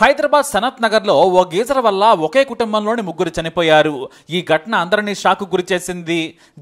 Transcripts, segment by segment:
హైదరాబాద్ సనత్ నగర్లో ఓ గీజర్ వల్ల ఒకే కుటుంబంలోని ముగ్గురు చనిపోయారు ఈ ఘటన అందరినీ షాకు గురిచేసింది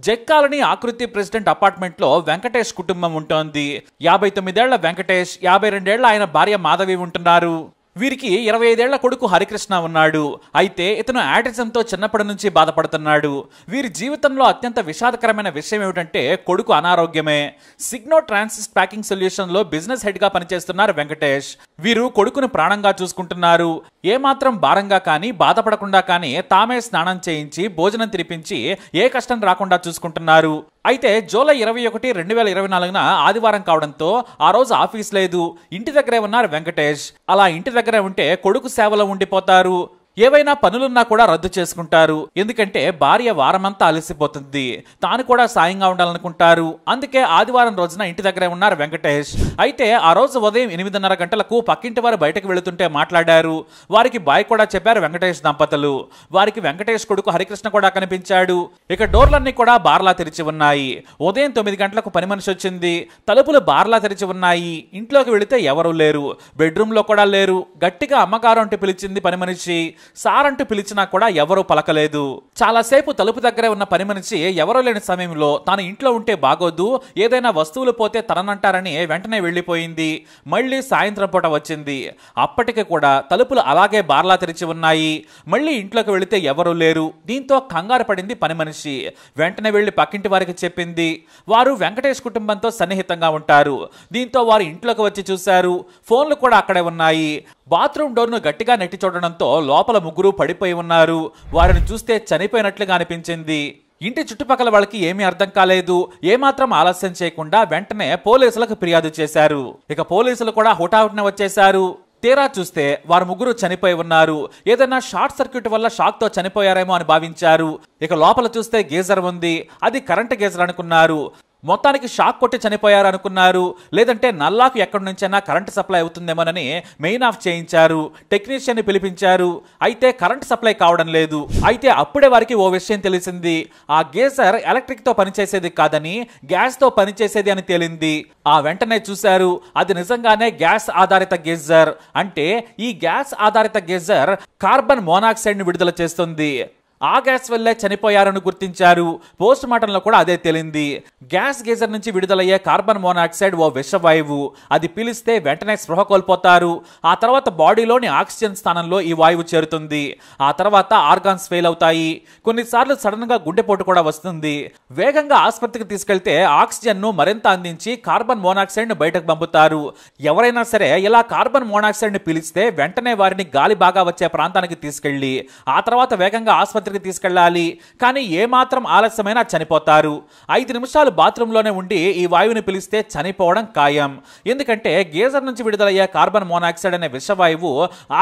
జక్కాలని ఆకృతి ప్రెసిడెంట్ అపార్ట్మెంట్లో వెంకటేష్ కుటుంబం ఉంటోంది యాభై తొమ్మిదేళ్ల వెంకటేష్ యాభై రెండేళ్ల ఆయన భార్య మాధవి ఉంటున్నారు వీరికి ఇరవై ఐదేళ్ల కొడుకు హరికృష్ణ ఉన్నాడు అయితే ఇతను ఆటిజంతో చిన్నప్పటి నుంచి బాధపడుతున్నాడు వీరి జీవితంలో అత్యంత విషాదకరమైన విషయం ఏమిటంటే కొడుకు అనారోగ్యమే సిగ్నో ట్రాన్సిస్ ప్యాకింగ్ సొల్యూషన్లో బిజినెస్ హెడ్గా పనిచేస్తున్నారు వెంకటేష్ వీరు కొడుకును ప్రాణంగా చూసుకుంటున్నారు ఏమాత్రం భారంగా కానీ బాధపడకుండా కానీ తామే స్నానం చేయించి భోజనం తినిపించి ఏ కష్టం రాకుండా చూసుకుంటున్నారు అయితే జూలై ఇరవై ఒకటి రెండు వేల ఇరవై నాలుగున ఆదివారం కావడంతో ఆ రోజు ఆఫీస్ లేదు ఇంటి దగ్గరే ఉన్నారు వెంకటేష్ అలా ఇంటి దగ్గరే ఉంటే కొడుకు సేవలో ఉండిపోతారు ఏవైనా పనులున్నా కూడా రద్దు చేసుకుంటారు ఎందుకంటే భార్య వారమంతా అలసిపోతుంది తాను కూడా సాయంగా ఉండాలనుకుంటారు అందుకే ఆదివారం రోజున ఇంటి దగ్గరే ఉన్నారు వెంకటేష్ అయితే ఆ రోజు ఉదయం ఎనిమిదిన్నర గంటలకు పక్కింటి వారు బయటకు వెళుతుంటే మాట్లాడారు వారికి బాయ్ కూడా చెప్పారు వెంకటేష్ దంపతులు వారికి వెంకటేష్ కొడుకు హరికృష్ణ కూడా కనిపించాడు ఇక డోర్లన్నీ కూడా బార్లా తెరిచి ఉన్నాయి ఉదయం తొమ్మిది గంటలకు పని మనిషి వచ్చింది తలుపులు బార్లా తెరిచి ఉన్నాయి ఇంట్లోకి వెళితే ఎవరూ లేరు బెడ్రూమ్లో కూడా లేరు గట్టిగా అమ్మకారు అంటే పిలిచింది పని మనిషి సార్ అంటూ పిలిచినా కూడా ఎవరూ పలకలేదు చాలాసేపు తలుపు దగ్గరే ఉన్న పని మనిషి ఎవరో లేని సమయంలో తాను ఇంట్లో ఉంటే బాగోదు ఏదైనా వస్తువులు పోతే తననంటారని వెంటనే వెళ్ళిపోయింది మళ్ళీ సాయంత్రం పూట వచ్చింది అప్పటికి కూడా తలుపులు అలాగే బార్లా తెరిచి ఉన్నాయి మళ్ళీ ఇంట్లోకి వెళితే ఎవరూ లేరు దీంతో కంగారు పడింది పని మనిషి వెంటనే వెళ్ళి పక్కింటి వారికి చెప్పింది వారు వెంకటేష్ కుటుంబంతో సన్నిహితంగా ఉంటారు దీంతో వారు ఇంట్లోకి వచ్చి చూశారు ఫోన్లు కూడా అక్కడే ఉన్నాయి బాత్రూమ్ డోర్ను గట్టిగా నెట్టి చూడడంతో లోపల ముగ్గురు పడిపోయి ఉన్నారు వారిని చూస్తే చనిపోయినట్లుగా అనిపించింది ఇంటి చుట్టుపక్కల వాళ్ళకి ఏమీ అర్థం కాలేదు ఏమాత్రం ఆలస్యం చేయకుండా వెంటనే పోలీసులకు ఫిర్యాదు చేశారు ఇక పోలీసులు కూడా హుటాహుటిన వచ్చేశారు తీరా చూస్తే వారు ముగ్గురు చనిపోయి ఉన్నారు ఏదైనా షార్ట్ సర్క్యూట్ వల్ల షాక్తో చనిపోయారేమో అని భావించారు ఇక లోపల చూస్తే గీజర్ ఉంది అది కరెంట్ గీజర్ అనుకున్నారు మొత్తానికి షాక్ కొట్టి చనిపోయారనుకున్నారు లేదంటే నల్లాకు ఎక్కడి నుంచైనా కరెంట్ సప్లై అవుతుందేమోనని మెయిన్ ఆఫ్ చేయించారు టెక్నీషియన్ని పిలిపించారు అయితే కరెంట్ సప్లై కావడం లేదు అయితే అప్పుడే వారికి ఓ విషయం తెలిసింది ఆ గేజర్ ఎలక్ట్రిక్తో పనిచేసేది కాదని గ్యాస్తో పనిచేసేది అని తేలింది ఆ వెంటనే చూశారు అది నిజంగానే గ్యాస్ ఆధారిత గేజర్ అంటే ఈ గ్యాస్ ఆధారిత గేజర్ కార్బన్ మోనాక్సైడ్ని విడుదల చేస్తుంది ఆ గ్యాస్ వల్లే చనిపోయారని గుర్తించారు పోస్ట్ మార్టంలో కూడా అదే తేలింది గ్యాస్ గేజర్ నుంచి విడుదలయ్యే కార్బన్ మోనాక్సైడ్ ఓ విషవాయువు అది పిలిస్తే వెంటనే స్పృహ కోల్పోతారు ఆ తర్వాత బాడీలోని ఆక్సిజన్ స్థానంలో ఈ వాయువు చేరుతుంది ఆ తర్వాత ఆర్గాన్స్ ఫెయిల్ అవుతాయి కొన్నిసార్లు సడన్ గా గుండెపోటు కూడా వస్తుంది వేగంగా ఆసుపత్రికి తీసుకెళ్తే ఆక్సిజన్ ను మరింత అందించి కార్బన్ మోనాక్సైడ్ ను బయటకు పంపుతారు ఎవరైనా సరే ఇలా కార్బన్ మోనాక్సైడ్ ని పిలిస్తే వెంటనే వారిని గాలి బాగా వచ్చే ప్రాంతానికి తీసుకెళ్లి ఆ తర్వాత వేగంగా ఆసుపత్రి డాక్టర్కి తీసుకెళ్ళాలి కానీ ఏమాత్రం ఆలస్యమైనా చనిపోతారు ఐదు నిమిషాలు బాత్రూంలోనే ఉండి ఈ వాయువుని పిలిస్తే చనిపోవడం ఖాయం ఎందుకంటే గేజర్ నుంచి విడుదలయ్యే కార్బన్ మోనాక్సైడ్ అనే విషవాయువు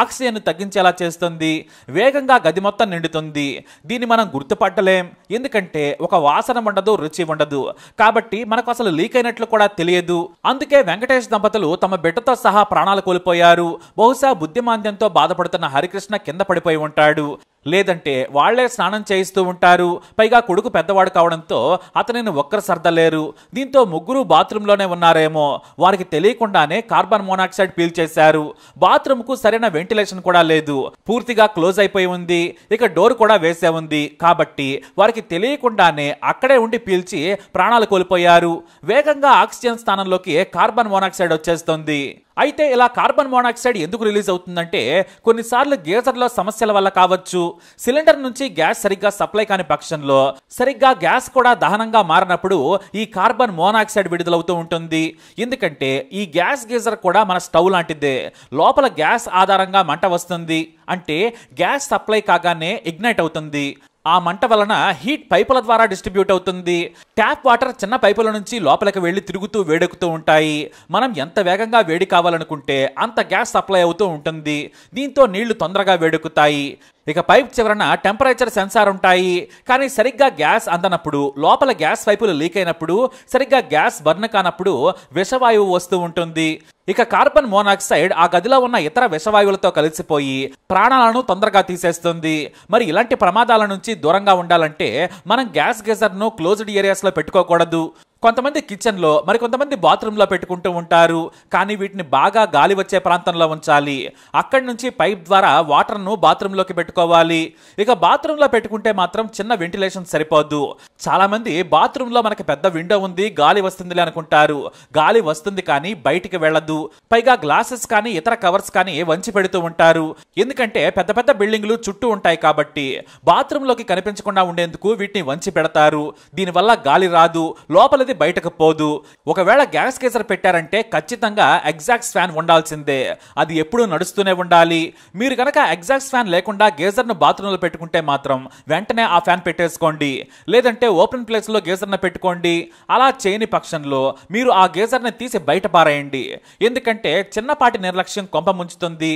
ఆక్సిజన్ను తగ్గించేలా చేస్తుంది వేగంగా గది మొత్తం నిండుతుంది దీన్ని మనం గుర్తుపట్టలేం ఎందుకంటే ఒక వాసన ఉండదు రుచి ఉండదు కాబట్టి మనకు అసలు లీక్ అయినట్లు కూడా తెలియదు అందుకే వెంకటేష్ దంపతులు తమ బిడ్డతో సహా ప్రాణాలు కోల్పోయారు బహుశా బుద్ధిమాంద్యంతో బాధపడుతున్న హరికృష్ణ కింద పడిపోయి ఉంటాడు లేదంటే వాళ్లే స్నానం చేయిస్తూ ఉంటారు పైగా కొడుకు పెద్దవాడు కావడంతో అతనిని ఒక్కరు సర్దలేరు దీంతో ముగ్గురు బాత్రూంలోనే ఉన్నారేమో వారికి తెలియకుండానే కార్బన్ మోనాక్సైడ్ పీల్చేశారు బాత్రూంకు సరైన వెంటిలేషన్ కూడా లేదు పూర్తిగా క్లోజ్ అయిపోయి ఉంది ఇక డోర్ కూడా వేసే ఉంది కాబట్టి వారికి తెలియకుండానే అక్కడే ఉండి పీల్చి ప్రాణాలు కోల్పోయారు వేగంగా ఆక్సిజన్ స్థానంలోకి కార్బన్ మోనాక్సైడ్ వచ్చేస్తుంది అయితే ఇలా కార్బన్ మోనాక్సైడ్ ఎందుకు రిలీజ్ అవుతుందంటే కొన్నిసార్లు గీజర్లో సమస్యల వల్ల కావచ్చు సిలిండర్ నుంచి గ్యాస్ సరిగ్గా సప్లై కాని పక్షంలో సరిగ్గా గ్యాస్ కూడా దహనంగా మారినప్పుడు ఈ కార్బన్ మోనాక్సైడ్ విడుదలవుతూ ఉంటుంది ఎందుకంటే ఈ గ్యాస్ గీజర్ కూడా మన స్టవ్ లాంటిదే లోపల గ్యాస్ ఆధారంగా మంట వస్తుంది అంటే గ్యాస్ సప్లై కాగానే ఇగ్నైట్ అవుతుంది ఆ మంట వలన హీట్ పైపుల ద్వారా డిస్ట్రిబ్యూట్ అవుతుంది ట్యాప్ వాటర్ చిన్న పైపుల నుంచి లోపలికి వెళ్ళి తిరుగుతూ వేడెక్కుతూ ఉంటాయి మనం ఎంత వేగంగా వేడి కావాలనుకుంటే అంత గ్యాస్ సప్లై అవుతూ ఉంటుంది దీంతో నీళ్లు తొందరగా వేడెక్కుతాయి ఇక పైప్ చివరన టెంపరేచర్ సెన్సార్ ఉంటాయి కానీ సరిగ్గా గ్యాస్ అందనప్పుడు లోపల గ్యాస్ పైపులు లీక్ అయినప్పుడు సరిగ్గా గ్యాస్ బర్న్ కానప్పుడు విషవాయువు వస్తూ ఉంటుంది ఇక కార్బన్ మోనాక్సైడ్ ఆ గదిలో ఉన్న ఇతర విషవాయువులతో కలిసిపోయి ప్రాణాలను తొందరగా తీసేస్తుంది మరి ఇలాంటి ప్రమాదాల నుంచి దూరంగా ఉండాలంటే మనం గ్యాస్ గీజర్ను క్లోజ్డ్ ఏరియాస్లో పెట్టుకోకూడదు కొంతమంది కిచెన్లో మరి కొంతమంది బాత్రూంలో పెట్టుకుంటూ ఉంటారు కానీ వీటిని బాగా గాలి వచ్చే ప్రాంతంలో ఉంచాలి అక్కడి నుంచి పైప్ ద్వారా వాటర్ను బాత్రూంలోకి పెట్టుకోవాలి ఇక బాత్రూంలో పెట్టుకుంటే మాత్రం చిన్న వెంటిలేషన్ సరిపోదు చాలామంది బాత్రూంలో మనకి పెద్ద విండో ఉంది గాలి వస్తుందిలే అనుకుంటారు గాలి వస్తుంది కానీ బయటికి వెళ్ళదు పైగా గ్లాసెస్ కానీ ఇతర కవర్స్ కానీ వంచి పెడుతూ ఉంటారు ఎందుకంటే పెద్ద పెద్ద బిల్డింగ్లు చుట్టూ ఉంటాయి కాబట్టి బాత్రూంలోకి కనిపించకుండా ఉండేందుకు వీటిని వంచి పెడతారు దీనివల్ల గాలి రాదు లోపలిది అనేది బయటకు పోదు ఒకవేళ గ్యాస్ కేసర్ పెట్టారంటే ఖచ్చితంగా ఎగ్జాక్ట్స్ ఫ్యాన్ ఉండాల్సిందే అది ఎప్పుడూ నడుస్తూనే ఉండాలి మీరు కనుక ఎగ్జాక్ట్స్ ఫ్యాన్ లేకుండా గేజర్ను బాత్రూంలో పెట్టుకుంటే మాత్రం వెంటనే ఆ ఫ్యాన్ పెట్టేసుకోండి లేదంటే ఓపెన్ ప్లేస్లో గేజర్ను పెట్టుకోండి అలా చేయని పక్షంలో మీరు ఆ గేజర్ని తీసి బయట పారేయండి ఎందుకంటే చిన్నపాటి నిర్లక్ష్యం కొంప ముంచుతుంది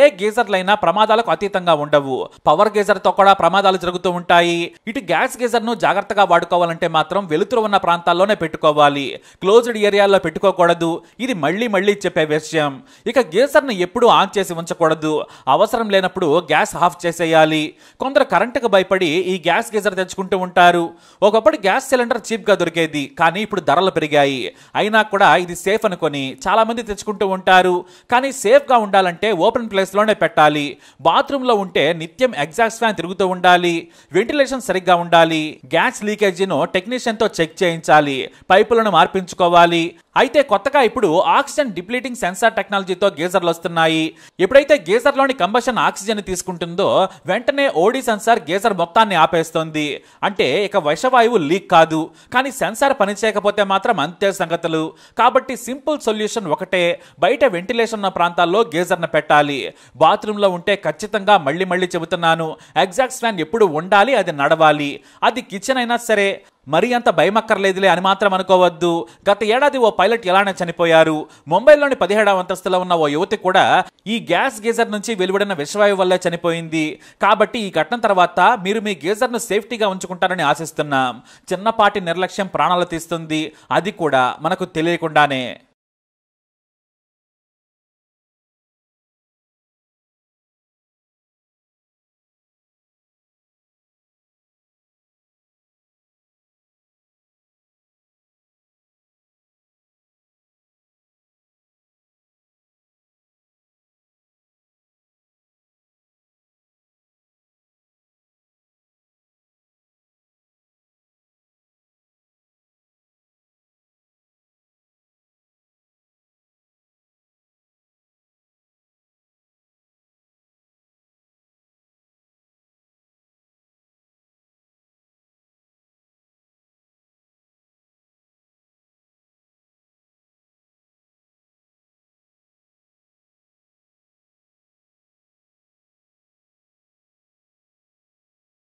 ఏ గేజర్లైనా ప్రమాదాలకు అతీతంగా ఉండవు పవర్ గేజర్తో కూడా ప్రమాదాలు జరుగుతూ ఉంటాయి ఇటు గ్యాస్ గేజర్ను జాగ్రత్తగా వాడుకోవాలంటే మాత్రం వెలుతురు ఉన్న ప్రాంతాల్లోనే పెట్టుకోవాలి క్లోజ్డ్ ఏరియాలో పెట్టుకోకూడదు ఇది మళ్ళీ మళ్ళీ చెప్పే విషయం ఇక గీజర్ను ఎప్పుడూ ఆన్ చేసి ఉంచకూడదు అవసరం లేనప్పుడు గ్యాస్ ఆఫ్ చేసేయాలి కొందరు కరెంటుకు భయపడి ఈ గ్యాస్ గీజర్ తెచ్చుకుంటూ ఉంటారు ఒకప్పుడు గ్యాస్ సిలిండర్ చీప్గా దొరికేది కానీ ఇప్పుడు ధరలు పెరిగాయి అయినా కూడా ఇది సేఫ్ అనుకొని చాలామంది తెచ్చుకుంటూ ఉంటారు కానీ సేఫ్గా ఉండాలంటే ఓపెన్ ప్లేస్లోనే పెట్టాలి బాత్రూంలో ఉంటే నిత్యం ఎగ్జాస్ట్ ఫ్యాన్ తిరుగుతూ ఉండాలి వెంటిలేషన్ సరిగ్గా ఉండాలి గ్యాస్ లీకేజీను టెక్నీషియన్తో చెక్ చేయించాలి పైపులను మార్పించుకోవాలి అయితే కొత్తగా ఇప్పుడు ఆక్సిజన్ డిప్లీటింగ్ సెన్సార్ టెక్నాలజీతో గీజర్లు వస్తున్నాయి ఎప్పుడైతే గీజర్లోని కంబషన్ ఆక్సిజన్ తీసుకుంటుందో వెంటనే ఓడి సెన్సార్ గీజర్ మొత్తాన్ని ఆపేస్తోంది అంటే ఇక వైషవాయువు లీక్ కాదు కానీ సెన్సార్ పనిచేయకపోతే మాత్రం అంతే సంగతులు కాబట్టి సింపుల్ సొల్యూషన్ ఒకటే బయట వెంటిలేషన్ ఉన్న ప్రాంతాల్లో గీజర్ను పెట్టాలి బాత్రూంలో ఉంటే ఖచ్చితంగా మళ్ళీ మళ్ళీ చెబుతున్నాను ఎగ్జాక్ట్ ఫ్యాన్ ఎప్పుడు ఉండాలి అది నడవాలి అది కిచెన్ అయినా సరే మరీ అంత భయమక్కర్లేదులే అని మాత్రం అనుకోవద్దు గత ఏడాది ఓ పైలట్ ఎలానే చనిపోయారు ముంబైలోని పదిహేడవ అంతస్తులో ఉన్న ఓ యువతి కూడా ఈ గ్యాస్ గీజర్ నుంచి వెలువడిన విషవాయు వల్లే చనిపోయింది కాబట్టి ఈ ఘటన తర్వాత మీరు మీ ను సేఫ్టీగా ఉంచుకుంటారని ఆశిస్తున్నాం చిన్నపాటి నిర్లక్ష్యం ప్రాణాలు తీస్తుంది అది కూడా మనకు తెలియకుండానే